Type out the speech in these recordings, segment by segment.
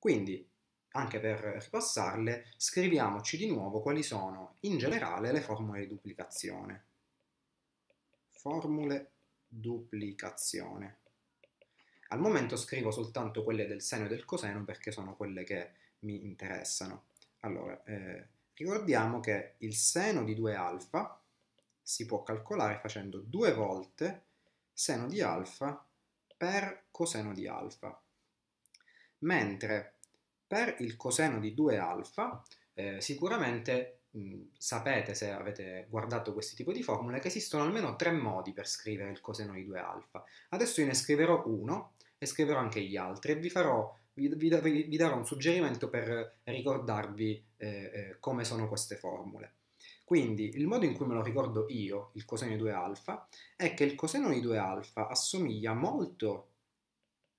Quindi, anche per ripassarle, scriviamoci di nuovo quali sono in generale le formule di duplicazione. Formule duplicazione. Al momento scrivo soltanto quelle del seno e del coseno perché sono quelle che mi interessano. Allora, eh, ricordiamo che il seno di 2 alfa si può calcolare facendo due volte seno di alfa per coseno di alfa mentre per il coseno di 2 alfa eh, sicuramente mh, sapete se avete guardato questi tipi di formule che esistono almeno tre modi per scrivere il coseno di 2 alfa. Adesso io ne scriverò uno e scriverò anche gli altri e vi, farò, vi, vi, vi darò un suggerimento per ricordarvi eh, eh, come sono queste formule. Quindi il modo in cui me lo ricordo io, il coseno di 2 alfa, è che il coseno di 2 alfa assomiglia molto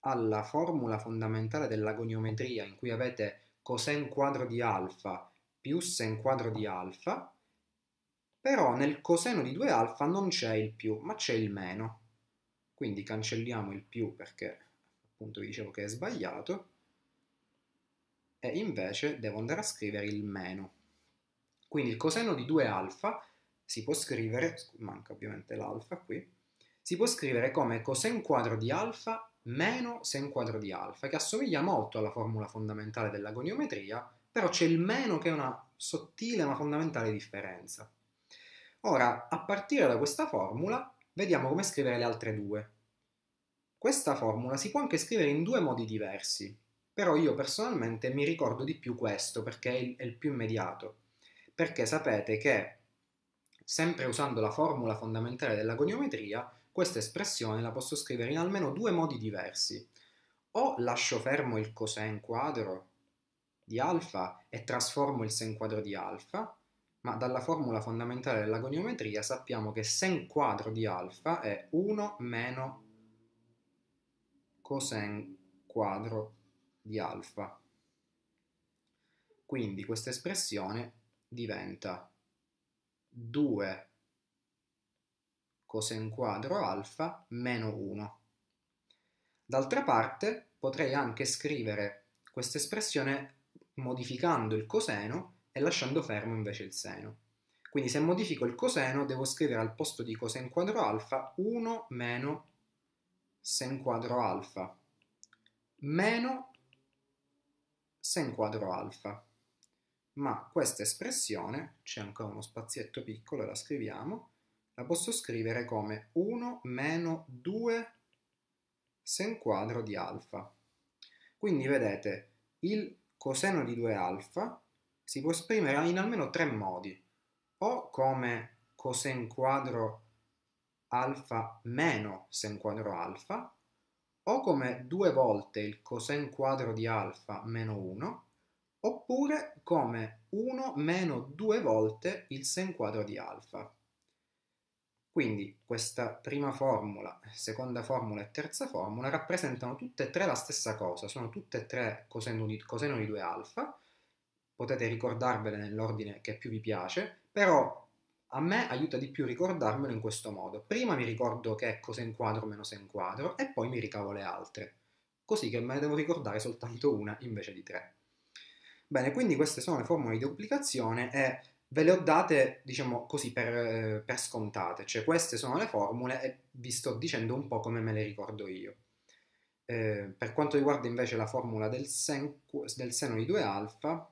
alla formula fondamentale dell'agoniometria in cui avete cosen quadro di alfa più sen quadro di alfa, però nel coseno di 2 alfa non c'è il più, ma c'è il meno. Quindi cancelliamo il più perché appunto vi dicevo che è sbagliato, e invece devo andare a scrivere il meno. Quindi il coseno di 2 alfa si può scrivere, manca ovviamente l'alfa qui, si può scrivere come cosen quadro di alfa meno sen quadro di alfa, che assomiglia molto alla formula fondamentale della goniometria, però c'è il meno che è una sottile ma fondamentale differenza. Ora, a partire da questa formula, vediamo come scrivere le altre due. Questa formula si può anche scrivere in due modi diversi, però io personalmente mi ricordo di più questo perché è il più immediato, perché sapete che, sempre usando la formula fondamentale della goniometria, questa espressione la posso scrivere in almeno due modi diversi. O lascio fermo il coseno quadro di alfa e trasformo il sen quadro di alfa, ma dalla formula fondamentale della goniometria sappiamo che sen quadro di alfa è 1 meno cosen quadro di alfa. Quindi questa espressione diventa 2 cosen quadro alfa meno 1. D'altra parte potrei anche scrivere questa espressione modificando il coseno e lasciando fermo invece il seno. Quindi se modifico il coseno devo scrivere al posto di cosen quadro alfa 1 meno sen quadro alfa meno sen quadro alfa. Ma questa espressione, c'è ancora uno spazietto piccolo, la scriviamo, la posso scrivere come 1 meno 2 sen quadro di alfa. Quindi vedete, il coseno di 2 alfa si può esprimere in almeno tre modi, o come cosen quadro alfa meno sen quadro alfa, o come due volte il cosen quadro di alfa meno 1, oppure come 1 meno due volte il sen quadro di alfa. Quindi questa prima formula, seconda formula e terza formula rappresentano tutte e tre la stessa cosa, sono tutte e tre coseno di, coseno di 2 alfa, potete ricordarvele nell'ordine che più vi piace, però a me aiuta di più ricordarmelo in questo modo. Prima mi ricordo che è coseno quadro meno sen quadro e poi mi ricavo le altre, così che me ne devo ricordare soltanto una invece di tre. Bene, quindi queste sono le formule di duplicazione e ve le ho date, diciamo così, per, eh, per scontate, cioè queste sono le formule e vi sto dicendo un po' come me le ricordo io. Eh, per quanto riguarda invece la formula del, sen, del seno di 2 alfa,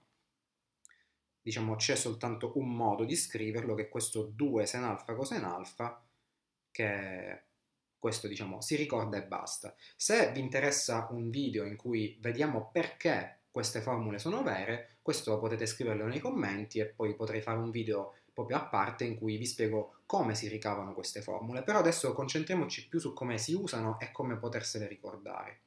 diciamo c'è soltanto un modo di scriverlo, che è questo 2 sen alfa cosen alfa, che questo diciamo si ricorda e basta. Se vi interessa un video in cui vediamo perché queste formule sono vere, questo potete scriverlo nei commenti e poi potrei fare un video proprio a parte in cui vi spiego come si ricavano queste formule, però adesso concentriamoci più su come si usano e come potersele ricordare.